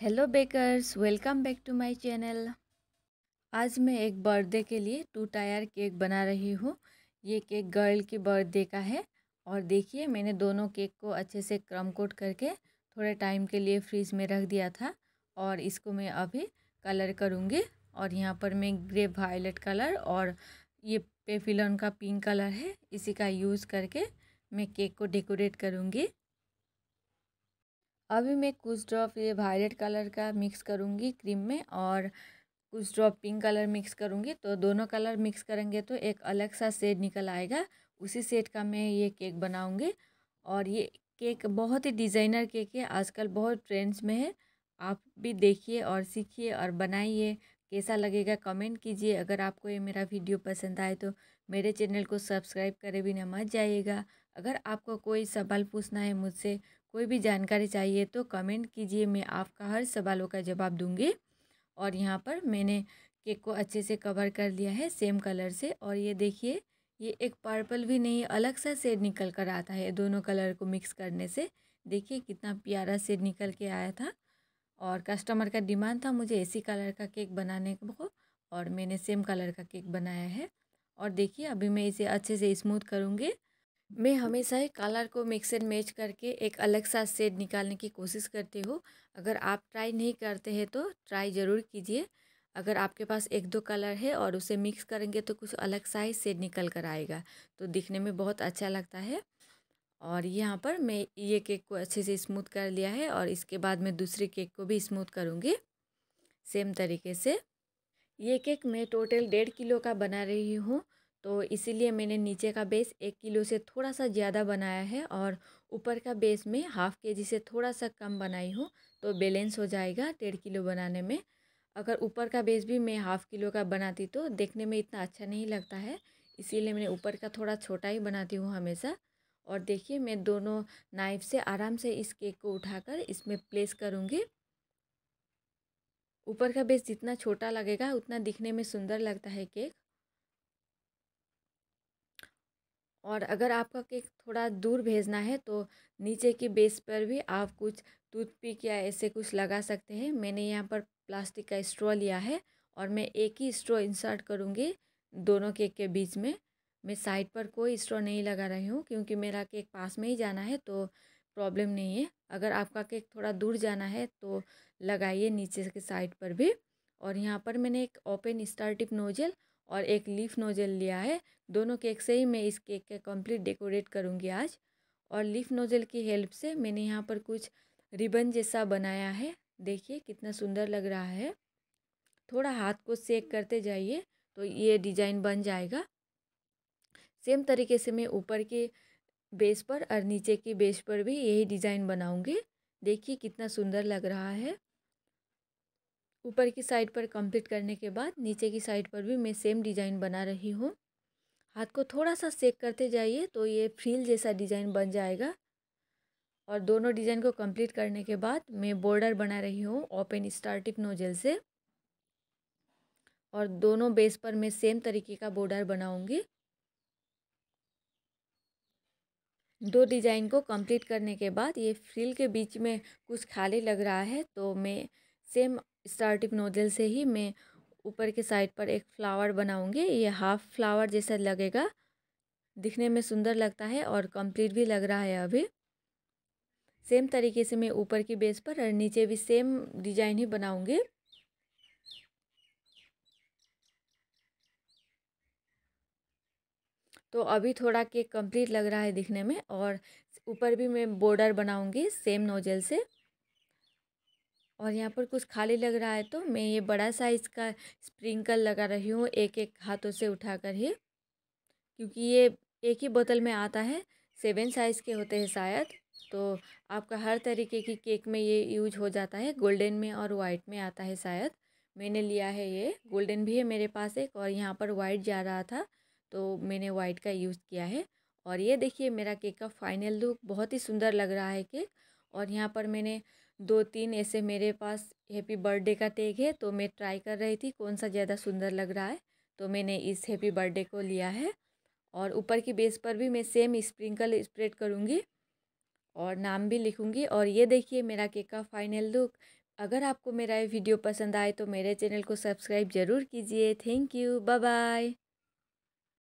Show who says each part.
Speaker 1: hello bakers welcome back to my channel आज मैं एक बर्थडे के लिए टू टायर केक बना रही हूँ ये केक गर्ल की बर्थडे का है और देखिए मैंने दोनों केक को अच्छे से क्रम कोट करके थोड़े टाइम के लिए फ्रिज में रख दिया था और इसको मैं अभी कलर करूँगी और यहाँ पर मैं ग्रे वायलेट कलर और ये पेफिलन का पिंक कलर है इसी का यूज़ करके मैं केक को डेकोरेट करूँगी अभी मैं कुछ ड्रॉप ये वायलेट कलर का मिक्स करूँगी क्रीम में और कुछ ड्रॉप पिंक कलर मिक्स करूँगी तो दोनों कलर मिक्स करेंगे तो एक अलग सा सेट निकल आएगा उसी सेट का मैं ये केक बनाऊँगी और ये केक बहुत ही डिज़ाइनर केक है आजकल बहुत ट्रेंड्स में है आप भी देखिए और सीखिए और बनाइए कैसा लगेगा कमेंट कीजिए अगर आपको ये मेरा वीडियो पसंद आए तो मेरे चैनल को सब्सक्राइब करे ना मत जाइएगा अगर आपको कोई सवाल पूछना है मुझसे कोई भी जानकारी चाहिए तो कमेंट कीजिए मैं आपका हर सवालों का जवाब दूंगी और यहाँ पर मैंने केक को अच्छे से कवर कर लिया है सेम कलर से और ये देखिए ये एक पर्पल भी नहीं अलग सा शेड निकल कर आता है दोनों कलर को मिक्स करने से देखिए कितना प्यारा शेड निकल के आया था और कस्टमर का डिमांड था मुझे इसी कलर का केक बनाने को और मैंने सेम कलर का केक बनाया है और देखिए अभी मैं इसे अच्छे से स्मूथ करूँगी मैं हमेशा ही कलर को मिक्स एंड मैच करके एक अलग सा सेड निकालने की कोशिश करती हूँ अगर आप ट्राई नहीं करते हैं तो ट्राई ज़रूर कीजिए अगर आपके पास एक दो कलर है और उसे मिक्स करेंगे तो कुछ अलग सा ही सेड निकल कर आएगा तो दिखने में बहुत अच्छा लगता है और यहाँ पर मैं ये केक को अच्छे से स्मूथ कर लिया है और इसके बाद मैं दूसरे केक को भी स्मूथ करूँगी सेम तरीके से ये केक मैं टोटल डेढ़ किलो का बना रही हूँ तो इसीलिए मैंने नीचे का बेस एक किलो से थोड़ा सा ज़्यादा बनाया है और ऊपर का बेस में हाफ़ के जी से थोड़ा सा कम बनाई हूँ तो बैलेंस हो जाएगा डेढ़ किलो बनाने में अगर ऊपर का बेस भी मैं हाफ़ किलो का बनाती तो देखने में इतना अच्छा नहीं लगता है इसीलिए मैंने ऊपर का थोड़ा छोटा ही बनाती हूँ हमेशा और देखिए मैं दोनों नाइफ से आराम से इस केक को उठाकर इसमें प्लेस करूँगी ऊपर का बेस जितना छोटा लगेगा उतना दिखने में सुंदर लगता है केक और अगर आपका केक थोड़ा दूर भेजना है तो नीचे की बेस पर भी आप कुछ टूथपिक या ऐसे कुछ लगा सकते हैं मैंने यहाँ पर प्लास्टिक का स्ट्रॉ लिया है और मैं एक ही स्ट्रॉ इंसर्ट करूँगी दोनों केक के बीच में मैं साइड पर कोई स्ट्रॉ नहीं लगा रही हूँ क्योंकि मेरा केक पास में ही जाना है तो प्रॉब्लम नहीं है अगर आपका केक थोड़ा दूर जाना है तो लगाइए नीचे के साइड पर भी और यहाँ पर मैंने एक ओपन स्टार टिप नोजल और एक लीफ नोज़ल लिया है दोनों केक से ही मैं इस केक का कंप्लीट डेकोरेट करूँगी आज और लीफ नोज़ल की हेल्प से मैंने यहाँ पर कुछ रिबन जैसा बनाया है देखिए कितना सुंदर लग रहा है थोड़ा हाथ को सेक करते जाइए तो ये डिजाइन बन जाएगा सेम तरीके से मैं ऊपर के बेस पर और नीचे की बेस पर भी यही डिज़ाइन बनाऊँगी देखिए कितना सुंदर लग रहा है ऊपर की साइड पर कंप्लीट करने के बाद नीचे की साइड पर भी मैं सेम डिज़ाइन बना रही हूँ हाथ को थोड़ा सा सेक करते जाइए तो ये फ्रील जैसा डिज़ाइन बन जाएगा और दोनों डिज़ाइन को कंप्लीट करने के बाद मैं बॉर्डर बना रही हूँ ओपन स्टार्टिक नोजल से और दोनों बेस पर मैं सेम तरीके का बॉर्डर बनाऊँगी दो डिज़ाइन को कंप्लीट करने के बाद ये फ्रिल के बीच में कुछ खाली लग रहा है तो मैं सेम स्टार्टिंग नोजल से ही मैं ऊपर के साइड पर एक फ्लावर बनाऊंगी ये हाफ फ्लावर जैसा लगेगा दिखने में सुंदर लगता है और कंप्लीट भी लग रहा है अभी सेम तरीके से मैं ऊपर की बेस पर और नीचे भी सेम डिजाइन ही बनाऊंगी तो अभी थोड़ा केक कंप्लीट लग रहा है दिखने में और ऊपर भी मैं बॉर्डर बनाऊंगी सेम नोजल से और यहाँ पर कुछ खाली लग रहा है तो मैं ये बड़ा साइज़ का स्प्रिंकल लगा रही हूँ एक एक हाथों से उठा कर ही क्योंकि ये एक ही बोतल में आता है सेवन साइज़ के होते हैं शायद तो आपका हर तरीके की केक में ये यूज हो जाता है गोल्डन में और वाइट में आता है शायद मैंने लिया है ये गोल्डन भी है मेरे पास एक और यहाँ पर वाइट जा रहा था तो मैंने वाइट का यूज़ किया है और ये देखिए मेरा केक का फाइनल लुक बहुत ही सुंदर लग रहा है केक और यहाँ पर मैंने दो तीन ऐसे मेरे पास हैप्पी बर्थडे का टैग है तो मैं ट्राई कर रही थी कौन सा ज़्यादा सुंदर लग रहा है तो मैंने इस हैप्पी बर्थडे को लिया है और ऊपर की बेस पर भी मैं सेम स्प्रिंकल स्प्रेड करूँगी और नाम भी लिखूँगी और ये देखिए मेरा केक का फाइनल लुक अगर आपको मेरा ये वीडियो पसंद आए तो मेरे चैनल को सब्सक्राइब ज़रूर कीजिए थैंक यू बाय बाय